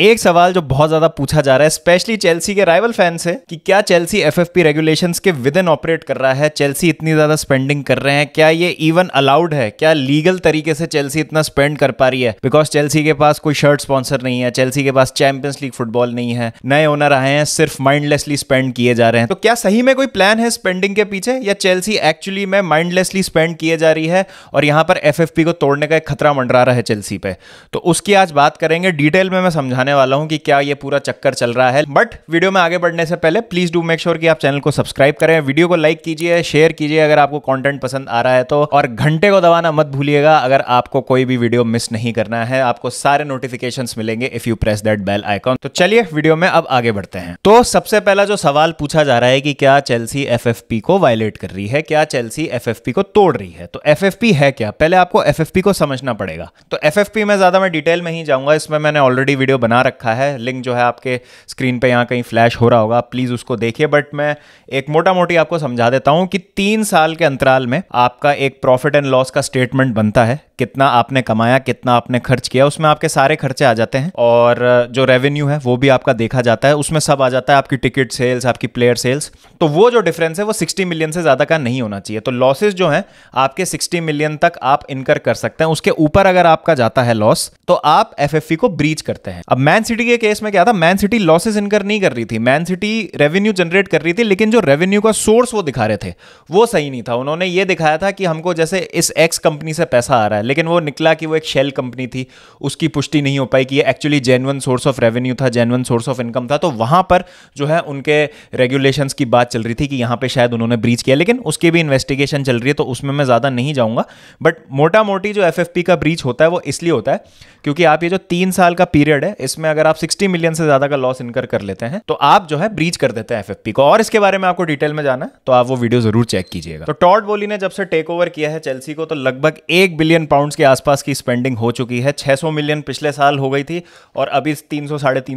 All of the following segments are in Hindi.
एक सवाल जो बहुत ज्यादा पूछा जा रहा है स्पेशली चेल्सी के राइवल फैन से कि क्या चेल्सी पी रेगुलेशन के विद इन ऑपरेट कर रहा है चेल्सी इतनी ज्यादा स्पेंडिंग कर रहे हैं क्या ये इवन अलाउड है क्या लीगल तरीके से चेल्सी इतना स्पेंड कर पा रही है बिकॉज चेल्सी के पास कोई शर्ट स्पॉन्सर नहीं है चेल्सी के पास चैंपियंस लीग फुटबॉल नहीं है नए ओनर आए हैं सिर्फ माइंडलेसली स्पेंड किए जा रहे हैं तो क्या सही में कोई प्लान है स्पेंडिंग के पीछे या चेल्सी एक्चुअली में माइंडलेसली स्पेंड किए जा रही है और यहां पर एफ को तोड़ने का एक खतरा मंडरा रहा है चेल्सी पे तो उसकी आज बात करेंगे डिटेल में मैं समझाने बताने वाला हूँ कि क्या ये पूरा चक्कर चल रहा है बट वीडियो में आगे बढ़ने से पहले प्लीज डू मेक श्योर कि आप चैनल को सब्सक्राइब करें वीडियो को लाइक कीजिए शेयर कीजिए अगर आपको कॉन्टेंट पसंद आ रहा है तो और घंटे को दबाना मत भूलिएगा अगर आपको कोई भी वीडियो मिस नहीं करना है आपको सारे नोटिफिकेशन मिलेंगे if you press that bell icon तो चलिए वीडियो में अब आगे बढ़ते हैं तो सबसे पहला जो सवाल पूछा जा रहा है कि क्या चेल्सी एफ को वायलेट कर रही है क्या चेल्सी एफ को तोड़ रही है तो एफ है क्या पहले आपको एफ को समझना पड़ेगा तो एफ में ज्यादा मैं डिटेल में ही जाऊंगा इसमें मैंने ऑलरेडी वीडियो बना बना रखा है लिंक जो है आपके स्क्रीन पे यहाँ कहीं फ्लैश हो रहा होगा प्लीज़ उसको देखिए बट मैं एक मोटा मोटी आपको समझा देता हूँ कि तीन साल के अंतराल में आपका एक प्रॉफिट एंड लॉस का स्टेटमेंट बनता है कितना आपने कमाया कितना आपने खर्च किया उसमें आपके सारे खर्चे आ जाते हैं और जो रेवेन्यू है वो भी आपका देखा जाता है उसमें सब आ जाता है आपकी टिकट सेल्स आपकी प्लेयर सेल्स तो वो जो डिफरेंस है वो 60 मिलियन से ज़्यादा का नहीं होना चाहिए तो लॉसेज जो हैं आपके 60 मिलियन तक आप इनकर कर सकते हैं उसके ऊपर अगर आपका जाता है लॉस तो आप एफ को ब्रीच करते हैं अब मैन सिटी के केस में क्या था मैन सिटी लॉसेस इनकर नहीं कर रही थी मैन सिटी रेवेन्यू जनरेट कर रही थी लेकिन जो रेवेन्यू का सोर्स वो दिखा रहे थे वो सही नहीं था उन्होंने ये दिखाया था कि हमको जैसे इस एक्स कंपनी से पैसा आ रहा है लेकिन वो निकला कि वो एक शेल कंपनी थी उसकी पुष्टि नहीं हो पाई कि ये actually genuine source of revenue था जेनवन सोर्स ऑफ इनकम था तो वहां पर जो है उनके रेगुलेशंस की बात चल रही थी कि यहाँ पर शायद उन्होंने ब्रीच किया लेकिन उसकी भी इन्वेस्टिगेशन चल रही है तो उसमें मैं ज़्यादा नहीं जाऊँगा बट मोटा मोटी जो एफ का ब्रीच होता है वो इसलिए होता है क्योंकि आप ये जो तीन साल का पीरियड है इस में अगर आप 60 मिलियन से ज्यादा का लॉस इनकर कर लेते हैं तो आप जो है ब्रीच कर देते हैं एफ को और इसके बारे में आपको डिटेल में जाना है तो आप वो वीडियो जरूर चेक कीजिएगा तो टॉट बोली ने जब से टेक ओवर किया है चेल्सी को तो लगभग एक बिलियन पाउंड के आसपास की स्पेंडिंग हो चुकी है छह मिलियन पिछले साल हो गई थी और अभी तीन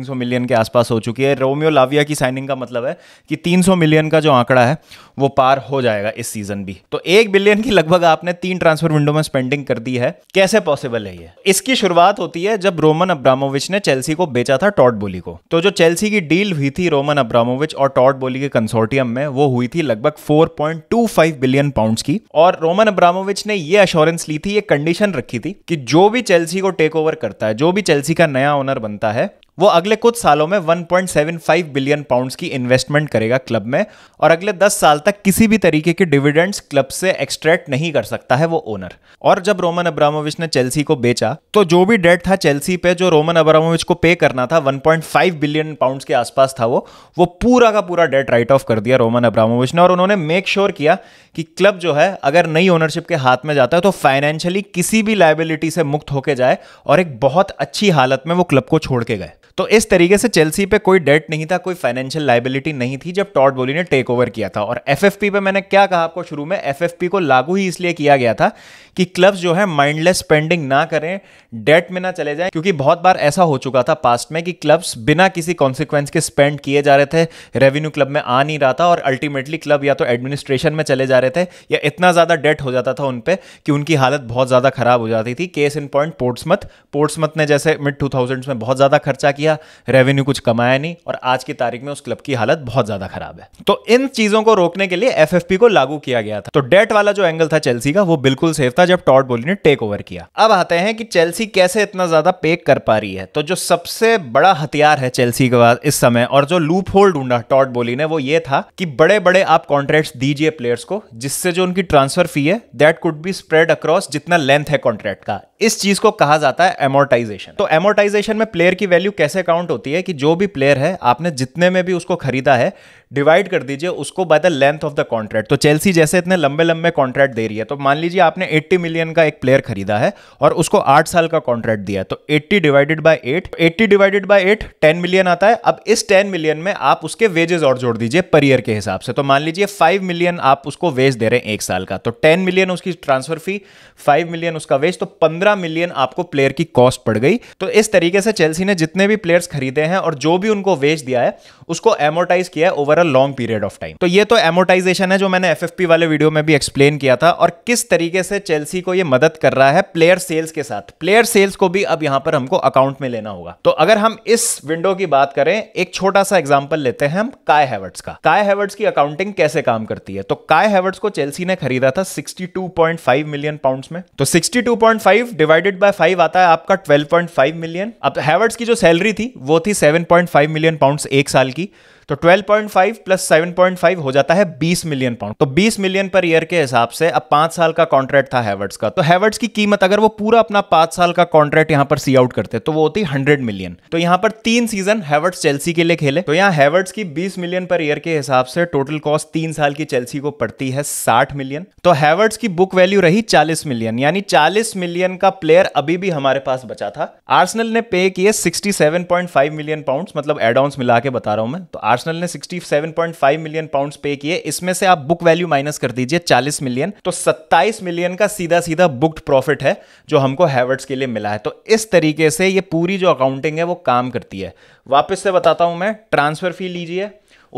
सौ मिलियन के आसपास हो चुकी है रोमियो लाविया की साइनिंग का मतलब है कि तीन मिलियन का जो आंकड़ा है वो पार हो जाएगा इस सीजन भी तो एक बिलियन की लगभग आपने तीन ट्रांसफर विंडो में स्पेंडिंग कर दी है कैसे पॉसिबल है ये इसकी शुरुआत होती है जब रोमन अब्रामोविच ने चेल्सी चेल्सी को बेचा था टॉट बोली को तो जो चेल्सी की डील हुई थी रोमन अब्रामोविच और टॉट बोली के कंसोर्टियम में वो हुई थी लगभग 4.25 बिलियन पाउंड्स की और रोमन अब्रामोविच ने ये अश्योरेंस ली थी ये कंडीशन रखी थी कि जो भी चेल्सी को टेक ओवर करता है जो भी चेल्सी का नया ओनर बनता है वो अगले कुछ सालों में 1.75 बिलियन पाउंड्स की इन्वेस्टमेंट करेगा क्लब में और अगले 10 साल तक किसी भी तरीके के डिविडेंड्स क्लब से एक्सट्रैक्ट नहीं कर सकता है वो ओनर और जब रोमन अब्रामोविच ने चेल्सी को बेचा तो जो भी डेट था चेल्सी पे जो रोमन अब्रामोविच को पे करना था 1.5 बिलियन पाउंड्स के आसपास था वो वो पूरा का पूरा डेट राइट ऑफ कर दिया रोमन अब्रामोविच ने और उन्होंने मेक श्योर sure किया कि क्लब जो है अगर नई ओनरशिप के हाथ में जाता है तो फाइनेंशियली किसी भी लाइबिलिटी से मुक्त होके जाए और एक बहुत अच्छी हालत में वो क्लब को छोड़ के गए तो इस तरीके से चेल्सी पे कोई डेट नहीं था कोई फाइनेंशियल लाइबिलिटी नहीं थी जब टॉट बोली ने टेक ओवर किया था और एफ एफ पी पे मैंने क्या कहा आपको शुरू में एफ एफ पी को लागू ही इसलिए किया गया था कि क्लब्स जो है माइंडलेस स्पेंडिंग ना करें डेट में ना चले जाए क्योंकि बहुत बार ऐसा हो चुका था पास्ट में कि क्लब्स बिना किसी कॉन्सिक्वेंस के स्पेंड किए जा रहे थे रेवेन्यू क्लब में आ नहीं रहा था और अल्टीमेटली क्लब या तो एडमिनिस्ट्रेशन में चले जा रहे थे या इतना ज़्यादा डेट हो जाता था उन पर कि उनकी हालत बहुत ज़्यादा खराब हो जाती थी केस इन पॉइंट पोर्ट्समथ पोर्ट्समथ ने जैसे मिड टू में बहुत ज़्यादा खर्चा किया किया रेवेन्यू कुछ कमाया नहीं और आज की तारीख में उस क्लब की हालत बहुत ज्यादा खराब है तो इन चीजों को रोकने के लिए एफ को लागू किया गया था तो डेट वाला जो एंगल था चेल्सी का वो बिल्कुल सेफ था जब टॉट बोली ने टेक ओवर किया अब आते हैं कि चेल्सी कैसे इतना ज्यादा पे कर पा रही है तो जो सबसे बड़ा हथियार है चेल्सी के पास इस समय और जो लूप होल ढूंढा टॉट बोली ने वो ये था कि बड़े बड़े आप कॉन्ट्रैक्ट दीजिए प्लेयर्स को जिससे जो उनकी ट्रांसफर फी है that could be spread across जितना लेंथ है कॉन्ट्रैक्ट का इस चीज को कहा जाता है एमोर्टाइजेशन तो एमोर्टाइजेशन में प्लेयर की वैल्यू कैसे काउंट होती है कि जो भी प्लेयर है आपने जितने में भी उसको खरीदा है डिवाइड कर दीजिए उसको by the length of the contract तो चेल्सी जैसे इतने लंबे लंबे कॉन्ट्रैक्ट दे रही है तो मान लीजिए आपने 80 मिलियन का एक प्लेयर खरीदा है और उसको आठ साल का कॉन्ट्रैक्ट दिया तो 80 divided by 8 80 divided by 8 10 million आता है अब इस 10 मिलियन में आप उसके वेजेस और जोड़ दीजिए पर ईयर के हिसाब से तो मान लीजिए फाइव मिलियन आप उसको वेज दे रहे हैं एक साल का तो टेन मिलियन उसकी ट्रांसफर फी फाइव मिलियन उसका वेज तो पंद्रह मिलियन आपको प्लेयर की कॉस्ट पड़ गई तो इस तरीके से चेल्सी ने जितने भी प्लेयर्स खरीदे हैं और जो भी उनको वेज दिया है उसको एमोटाइज किया है over a long period of time तो ये तो एमोटाइजेशन है जो मैंने एफ वाले वीडियो में भी एक्सप्लेन किया था और किस तरीके से चेल्सी को ये मदद कर रहा है प्लेयर सेल्स के साथ प्लेयर सेल्स को भी अब यहां पर हमको अकाउंट में लेना होगा तो अगर हम इस विंडो की बात करें एक छोटा सा एग्जाम्पल लेते हैं हम काय हैवर्ट्स का काय हैवर्ट्स की अकाउंटिंग कैसे काम करती है तो काय हैवर्ट्स को चेल्सी ने खरीदा था 62.5 मिलियन पाउंड्स में तो 62.5 डिवाइडेड बाय 5 आता है आपका 12.5 मिलियन अब हैवर्ट्स की जो सैलरी थी वो थी 7.5 मिलियन पाउंड्स एक साल की तो 12.5 प्लस 7.5 हो जाता है 20 मिलियन पाउंड तो 20 मिलियन पर ईयर के हिसाब से अब पांच साल का कॉन्ट्रैक्ट था हैवर्ड्स का तो हैवर्ड्स की कीमत अगर वो पूरा अपना पांच साल का कॉन्ट्रैक्ट यहां पर सी आउट करते तो वो होती 100 मिलियन तो यहां पर तीन सीजन हैवर्ड्स चेल्सी के लिए खेले तो यहां हैवर्ड्स की बीस मिलियन पर ईयर के हिसाब से टोटल कॉस्ट तीन साल की चेल्सी को पड़ती है साठ मिलियन तो हैवर्ड्स की बुक वैल्यू रही चालीस मिलियन यानी चालीस मिलियन का प्लेयर अभी भी हमारे पास बचा था आर्सनल ने पे किए सिक्सटी मिलियन पाउंड मतलब एडाउंस मिला के बता रहा हूं मैं तो आर्सनल ने 67.5 मिलियन पाउंड्स पे किए इसमें से आप बुक वैल्यू माइनस कर दीजिए 40 मिलियन तो 27 मिलियन का सीधा सीधा बुक्ड प्रॉफिट है जो हमको हैवर्ड्स के लिए मिला है तो इस तरीके से ये पूरी जो अकाउंटिंग है वो काम करती है वापस से बताता हूं मैं ट्रांसफर फी लीजिए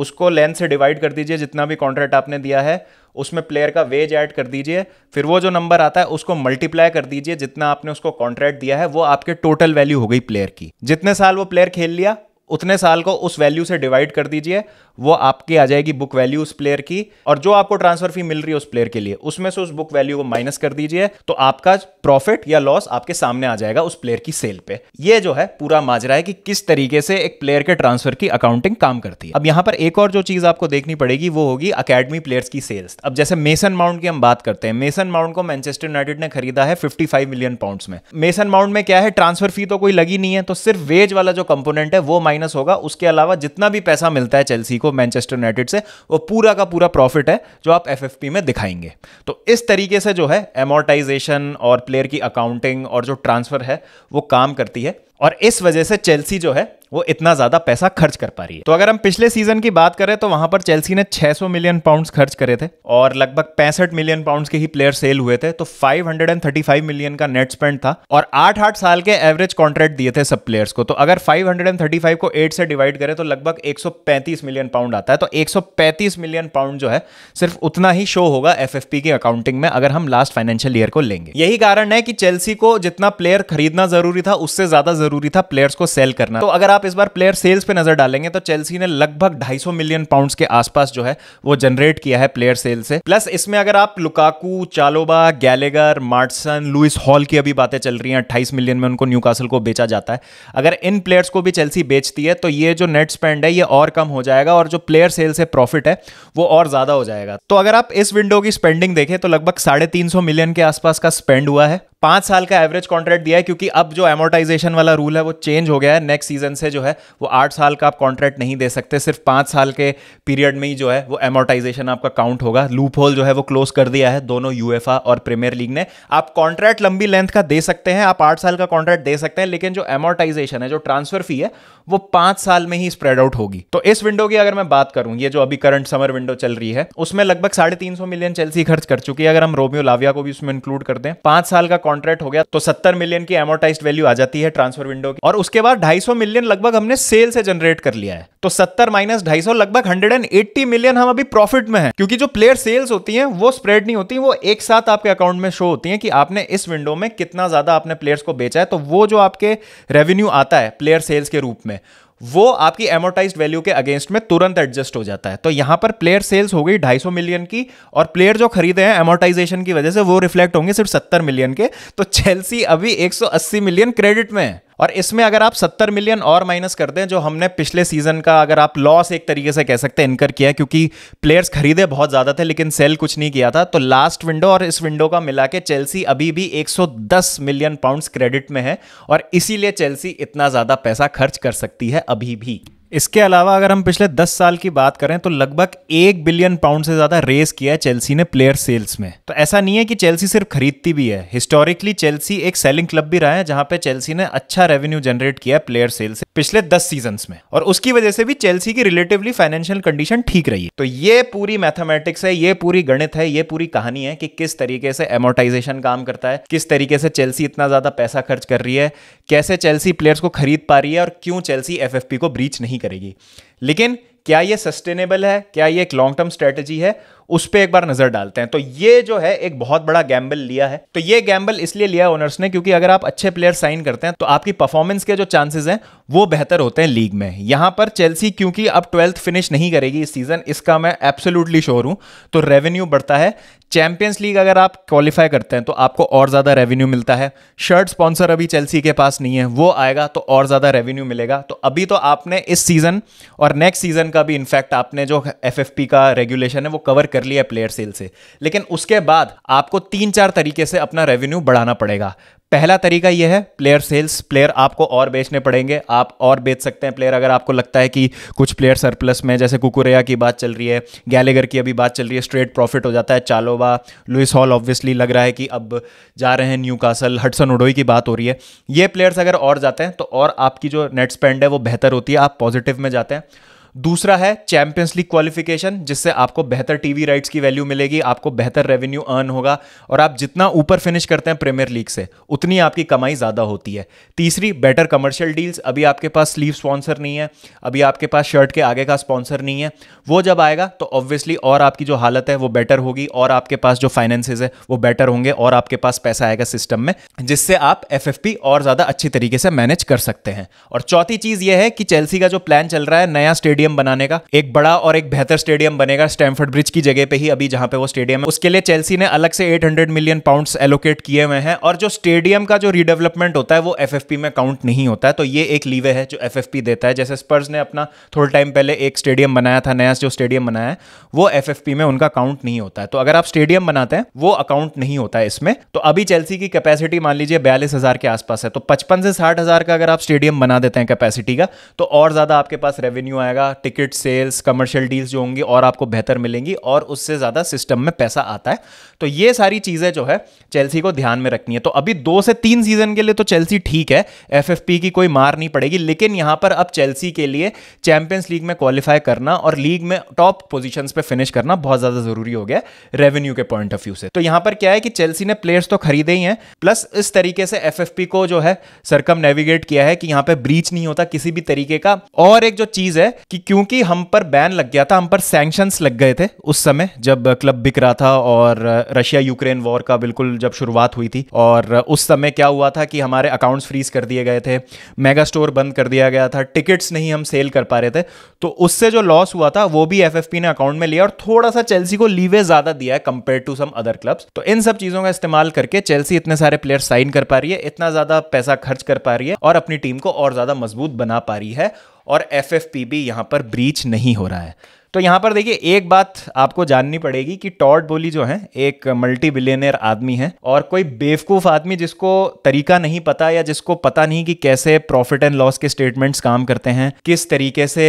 उसको लेंथ से डिवाइड कर दीजिए जितना भी कॉन्ट्रैक्ट आपने दिया है उसमें प्लेयर का वेज ऐड कर दीजिए फिर वो जो नंबर आता है उसको मल्टीप्लाई कर दीजिए जितना आपने उसको कॉन्ट्रैक्ट दिया है वो आपके टोटल वैल्यू हो गई प्लेयर की जितने साल वो प्लेयर खेल लिया उतने साल को उस वैल्यू से डिवाइड कर दीजिए वो आपकी आ जाएगी बुक वैल्यू उस प्लेयर की और जो आपको ट्रांसफर फी मिल रही है उस प्लेयर के लिए उसमें से उस बुक वैल्यू को माइनस कर दीजिए तो आपका प्रॉफिट या लॉस आपके सामने आ जाएगा उस प्लेयर की सेल पे ये जो है पूरा माजरा है कि किस तरीके से एक प्लेयर के ट्रांसफर की अकाउंटिंग काम करती है अब यहां पर एक और जो चीज आपको देखनी पड़ेगी वो होगी अकेडमी प्लेयर्स की सेल्स अब जैसे मेसन माउंट की हम बात करते हैं मेसन माउंट को मैनचेस्टर यूनाइटेड ने खरीदा है फिफ्टी मिलियन पाउंड में मेसन माउंट में क्या है ट्रांसफर फी तो कोई लगी नहीं है तो सिर्फ वेज वाला जो कंपोनेंट है वो माइनस माइनस होगा उसके अलावा जितना भी पैसा मिलता है चेल्सी को मैनचेस्टर यूनाइटेड से वो पूरा का पूरा प्रॉफिट है जो आप एफ में दिखाएंगे तो इस तरीके से जो है एमोर्टाइजेशन और प्लेयर की अकाउंटिंग और जो ट्रांसफर है वो काम करती है और इस वजह से चेल्सी जो है वो इतना ज्यादा पैसा खर्च कर पा रही है तो अगर हम पिछले सीजन की बात करें तो वहां पर चेल्सी ने 600 मिलियन पाउंड खर्च करे थे और लगभग पैंसठ मिलियन पाउंड के ही प्लेयर सेल हुए थे तो 535 मिलियन का नेट स्पेंड था और आठ आठ साल के एवरेज कॉन्ट्रैक्ट दिए थे सब प्लेयर्स को तो अगर 535 को एट से डिवाइड करें तो लगभग 135 मिलियन पाउंड आता है तो 135 मिलियन पाउंड जो है सिर्फ उतना ही शो होगा एफ की अकाउंटिंग में अगर हम लास्ट फाइनेंशियल ईयर को लेंगे यही कारण है कि चेल्सी को जितना प्लेयर खरीदना जरूरी था उससे ज्यादा जरूरी था प्लेयर्स को सेल करना तो अगर आप आप इस बार प्लेयर सेल्स पे नजर डालेंगे तो चेल्सी ने लगभग 250 मिलियन पाउंड्स के आसपास जो है वो जनरेट किया है प्लेयर सेल से प्लस इसमें अगर आप लुकाकू चालोबा गैलेगर मार्टसन लुइस हॉल की अभी बातें चल रही हैं अट्ठाईस मिलियन में उनको न्यू को बेचा जाता है अगर इन प्लेयर्स को भी चेल्सी बेचती है तो ये जो नेट स्पेंड है ये और कम हो जाएगा और जो प्लेयर सेल से प्रॉफिट है वो और ज्यादा हो जाएगा तो अगर आप इस विंडो की स्पेंडिंग देखें तो लगभग साढ़े मिलियन के आसपास का स्पेंड हुआ है पांच साल का एवरेज कॉन्ट्रैक्ट दिया है क्योंकि अब जो एमोटाइजेशन वाला रूल है वो चेंज हो गया है नेक्स्ट सीजन से जो है वो आठ साल का आप कॉन्ट्रैक्ट नहीं दे सकते सिर्फ पांच साल के पीरियड में ही जो है वो एमोटाइजेशन आपका काउंट होगा लूप होल जो है वो क्लोज कर दिया है दोनों यूएफा और प्रीमियर लीग ने आप कॉन्ट्रैक्ट लंबी लेंथ का दे सकते हैं आप आठ साल का कॉन्ट्रैक्ट दे सकते हैं लेकिन जो एमोटाइजेशन है जो ट्रांसफर फी है वो पांच साल में ही स्प्रेड आउट होगी तो इस विंडो की अगर मैं बात करूं ये जो अभी करंट समर विंडो चल रही है उसमें लगभग साढ़े मिलियन चेल्सी खर्च कर चुकी है अगर हम रोमियो लाविया को भी उसमें इंक्लूड करते हैं पांच साल का कॉन्ट्रैक्ट हो गया तो सत्तर मिलियन की एमोटाइज वैल्यू आ जाती है ट्रांसफर विंडो की और उसके बाद ढाई मिलियन लगभग हमने सेल से जनरेट कर लिया है तो सत्तर माइनस ढाई लगभग हंड्रेड मिलियन हम अभी प्रॉफिट में है क्योंकि जो प्लेयर सेल्स होती है वो स्प्रेड नहीं होती वो एक साथ आपके अकाउंट में शो होती है कि आपने इस विंडो में कितना ज्यादा आपने प्लेयर्स को बेचा है तो वो जो आपके रेवेन्यू आता है प्लेयर सेल्स के रूप में वो आपकी एमोटाइज वैल्यू के अगेंस्ट में तुरंत एडजस्ट हो जाता है तो यहां पर प्लेयर सेल्स हो गई 250 मिलियन की और प्लेयर जो खरीदे हैं एमोटाइजेशन की वजह से वो रिफ्लेक्ट होंगे सिर्फ 70 मिलियन के तो चेल्सी अभी 180 मिलियन क्रेडिट में है और इसमें अगर आप 70 मिलियन और माइनस कर दें जो हमने पिछले सीजन का अगर आप लॉस एक तरीके से कह सकते हैं इनकर किया है क्योंकि प्लेयर्स खरीदे बहुत ज़्यादा थे लेकिन सेल कुछ नहीं किया था तो लास्ट विंडो और इस विंडो का मिला के चेल्सी अभी भी 110 मिलियन पाउंड्स क्रेडिट में है और इसीलिए चेल्सी इतना ज़्यादा पैसा खर्च कर सकती है अभी भी इसके अलावा अगर हम पिछले 10 साल की बात करें तो लगभग एक बिलियन पाउंड से ज्यादा रेस किया है चेल्सी ने प्लेयर सेल्स में तो ऐसा नहीं है कि चेल्सी सिर्फ खरीदती भी है हिस्टोरिकली चेल्सी एक सेलिंग क्लब भी रहा है जहां पे चेल्सी ने अच्छा रेवेन्यू जनरेट किया है प्लेयर सेल्स से पिछले दस सीजन में और उसकी वजह से भी चेल्सी की रिलेटिवली फाइनेंशियल कंडीशन ठीक रही है तो ये पूरी मैथमेटिक्स है ये पूरी गणित है ये पूरी कहानी है कि किस तरीके से एमोटाइजेशन काम करता है किस तरीके से चेल्सी इतना ज्यादा पैसा खर्च कर रही है कैसे चेल्सी प्लेयर्स को खरीद पा रही है और क्यों चेल्सी एफ को ब्रीच नहीं करेगी लेकिन क्या ये सस्टेनेबल है क्या ये एक लॉन्ग टर्म स्ट्रेटेजी है उस पर एक बार नजर डालते हैं तो ये जो है एक बहुत बड़ा गैम्बल लिया है तो ये गैम्बल इसलिए लिया ओनर्स ने क्योंकि अगर आप अच्छे प्लेयर साइन करते हैं तो आपकी परफॉर्मेंस के जो चांसेस हैं वो बेहतर होते हैं लीग में यहां पर चेल्सी क्योंकि अब ट्वेल्थ फिनिश नहीं करेगी इस सीजन इसका मैं एब्सोल्युटली श्योर हूं तो रेवेन्यू बढ़ता है चैंपियंस लीग अगर आप क्वालिफाई करते हैं तो आपको और ज़्यादा रेवेन्यू मिलता है शर्ट स्पॉन्सर अभी चेल्सी के पास नहीं है वो आएगा तो और ज़्यादा रेवेन्यू मिलेगा तो अभी तो आपने इस सीज़न और नेक्स्ट सीज़न का भी इनफैक्ट आपने जो एफ का रेगुलेशन है वो कवर कर लिया प्लेयर सेल से लेकिन उसके बाद आपको तीन चार तरीके से अपना रेवेन्यू बढ़ाना पड़ेगा पहला तरीका यह है प्लेयर सेल्स प्लेयर आपको और बेचने पड़ेंगे आप और बेच सकते हैं प्लेयर अगर आपको लगता है कि कुछ प्लेयर सरप्लस में जैसे कुकुरिया की बात चल रही है गैलेगर की अभी बात चल रही है स्ट्रेट प्रॉफिट हो जाता है चालोवा लुइस हॉल ऑब्वियसली लग रहा है कि अब जा रहे हैं न्यू कासल हटसन उडोई की बात हो रही है ये प्लेयर्स अगर और जाते हैं तो और आपकी जो नेट स्पेंड है वो बेहतर होती है आप पॉजिटिव में जाते हैं दूसरा है चैंपियंस लीग क्वालिफिकेशन जिससे आपको बेहतर टीवी राइट्स की वैल्यू मिलेगी आपको बेहतर रेवेन्यू अर्न होगा और आप जितना ऊपर फिनिश करते हैं प्रीमियर लीग से उतनी आपकी कमाई ज़्यादा होती है तीसरी बेटर कमर्शियल डील्स अभी आपके पास स्लीव स्पॉन्सर नहीं है अभी आपके पास शर्ट के आगे का स्पॉन्सर नहीं है वो जब आएगा तो ऑब्वियसली और आपकी जो हालत है वो बेटर होगी और आपके पास जो फाइनेंसेज है वो बेटर होंगे और आपके पास पैसा आएगा सिस्टम में जिससे आप एफ और ज़्यादा अच्छी तरीके से मैनेज कर सकते हैं और चौथी चीज़ ये है कि चेल्सी का जो प्लान चल रहा है नया स्टेडियम स्टेडियम बनाने का एक बड़ा और एक बेहतर स्टेडियम बनेगा स्टैमफर्ड ब्रिज की जगह पे ही अभी जहां पे वो स्टेडियम है उसके लिए चेल्सी ने अलग से 800 मिलियन पाउंड एलोकेट किए हुए हैं और जो स्टेडियम का जो रिडेवलपमेंट होता है वो एफ में काउंट नहीं होता है तो ये एक लीवे है जो एफ देता है जैसे स्पर्स ने अपना थोड़े टाइम पहले एक स्टेडियम बनाया था नया जो स्टेडियम बनाया है वो एफ में उनका काउंट नहीं होता है तो अगर आप स्टेडियम बनाते हैं वो अकाउंट नहीं होता है इसमें तो अभी चेलसी की कैपेसिटी मान लीजिए बयालीस के आसपास है तो पचपन से साठ का अगर आप स्टेडियम बना देते हैं कैपेसिटी का तो और ज्यादा आपके पास रेवेन्यू आएगा टिकट सेल्स कमर्शियल डील्स जो होंगी और आपको बेहतर मिलेंगी और उससे ज़्यादा सिस्टम में पैसा आता है तो ये सारी चीज़ें जो है चेल्सी को ध्यान में रखनी है तो अभी दो से तीन सीजन के लिए तो चेल्सी ठीक है एफ की कोई मार नहीं पड़ेगी लेकिन यहाँ पर अब चेल्सी के लिए चैंपियंस लीग में क्वालिफाई करना और लीग में टॉप पोजिशन पर फिनिश करना बहुत ज़्यादा ज़रूरी हो गया रेवेन्यू के पॉइंट ऑफ व्यू से तो यहाँ पर क्या है कि चेल्सी ने प्लेयर्स तो खरीदे ही हैं प्लस इस तरीके से एफ को जो है सरकम नेविगेट किया है कि यहाँ पर ब्रीच नहीं होता किसी भी तरीके का और एक जो चीज़ है कि क्योंकि हम पर बैन लग गया था हम पर सैंक्शंस लग गए थे उस समय जब क्लब बिक रहा था और रशिया यूक्रेन वॉर का बिल्कुल जब शुरुआत हुई थी और उस समय क्या हुआ था कि हमारे अकाउंट्स फ्रीज कर दिए गए थे मेगा स्टोर बंद कर दिया गया था टिकट्स नहीं हम सेल कर पा रहे थे तो उससे जो लॉस हुआ था वो भी एफ ने अकाउंट में लिया और थोड़ा सा चेल्सी को लीवे ज़्यादा दिया है compare to some other clubs तो इन सब चीज़ों का इस्तेमाल करके चेल्सी इतने सारे प्लेयर साइन कर पा रही है इतना ज़्यादा पैसा खर्च कर पा रही है और अपनी टीम को और ज़्यादा मजबूत बना पा रही है और एफ एफ पी भी यहाँ पर ब्रीच नहीं हो रहा है तो यहाँ पर देखिए एक बात आपको जाननी पड़ेगी कि टॉड बोली जो है एक मल्टी बिलियनियर आदमी है और कोई बेवकूफ़ आदमी जिसको तरीका नहीं पता या जिसको पता नहीं कि कैसे प्रॉफिट एंड लॉस के स्टेटमेंट्स काम करते हैं किस तरीके से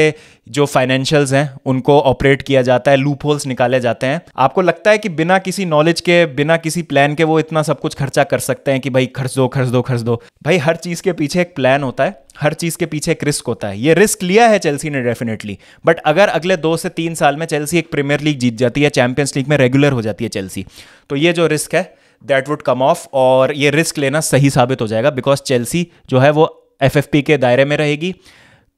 जो फाइनेंशियल्स हैं उनको ऑपरेट किया जाता है लूप होल्स निकाले जाते हैं आपको लगता है कि बिना किसी नॉलेज के बिना किसी प्लान के वो इतना सब कुछ खर्चा कर सकते हैं कि भाई खर्च दो खर्च दो खर्च दो भाई हर चीज़ के पीछे एक प्लान होता है हर चीज के पीछे एक रिस्क होता है ये रिस्क लिया है चेल्सी ने डेफिनेटली बट अगर अगले दो से तीन साल में चेल्सी एक प्रीमियर लीग जीत जाती है चैंपियंस लीग में रेगुलर हो जाती है चेल्सी तो ये जो रिस्क है दैट वुड कम ऑफ और ये रिस्क लेना सही साबित हो जाएगा बिकॉज चेल्सी जो है वो एफ के दायरे में रहेगी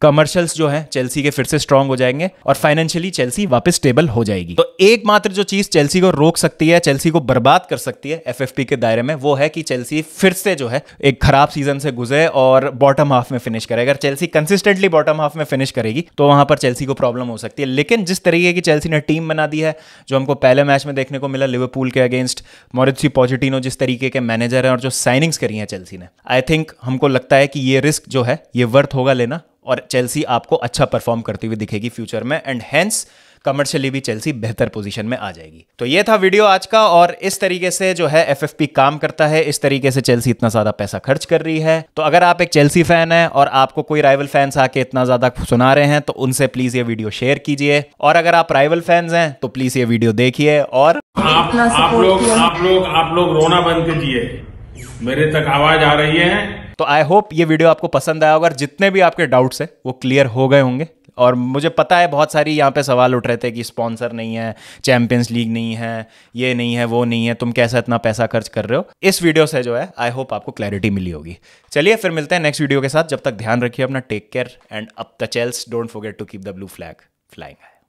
कमर्शियल्स जो है चेल्सी के फिर से स्ट्रांग हो जाएंगे और फाइनेंशियली चेल्सी वापस स्टेबल हो जाएगी तो एकमात्र जो चीज चेल्सी को रोक सकती है चेल्सी को बर्बाद कर सकती है एफ के दायरे में वो है कि चेल्सी फिर से जो है एक खराब सीजन से गुजरे और बॉटम हाफ में फिनिश करे अगर चेल्सी कंसिस्टेंटली बॉटम हाफ में फिनिश करेगी तो वहां पर चेल्सी को प्रॉब्लम हो सकती है लेकिन जिस तरीके की चेल्सी ने टीम बना दी है जो हमको पहले मैच में देखने को मिला लिवरपूल के अगेंस्ट मोरिथी पॉजिटिनो जिस तरीके के मैनेजर हैं और जो साइनिंग्स करी हैं चेल्सी ने आई थिंक हमको लगता है कि ये रिस्क जो है ये वर्थ होगा लेना और चेल्सी आपको अच्छा परफॉर्म करती हुई दिखेगी फ्यूचर में एंड हैंस कमर्शियली भी चेल्सी बेहतर पोजीशन में आ जाएगी तो ये था वीडियो आज का और इस तरीके से जो है एफ काम करता है इस तरीके से चेल्सी इतना ज्यादा पैसा खर्च कर रही है तो अगर आप एक चेल्सी फैन है और आपको कोई राइवल फैंस आके इतना ज्यादा सुना रहे हैं तो उनसे प्लीज ये वीडियो शेयर कीजिए और अगर आप राइवल फैंस हैं तो प्लीज ये वीडियो देखिए और आप, आप लोग आप लोग आप लोग रोना बंद कीजिए मेरे तक आवाज आ रही है तो आई होप ये वीडियो आपको पसंद आया होगा और जितने भी आपके डाउट्स है वो क्लियर हो गए होंगे और मुझे पता है बहुत सारी यहाँ पे सवाल उठ रहे थे कि स्पॉन्सर नहीं है चैंपियंस लीग नहीं है ये नहीं है वो नहीं है तुम कैसा इतना पैसा खर्च कर रहे हो इस वीडियो से जो है आई होप आपको क्लैरिटी मिली होगी चलिए फिर मिलते हैं नेक्स्ट वीडियो के साथ जब तक ध्यान रखिए अपना take care and up the Chels don't forget to keep the blue flag flying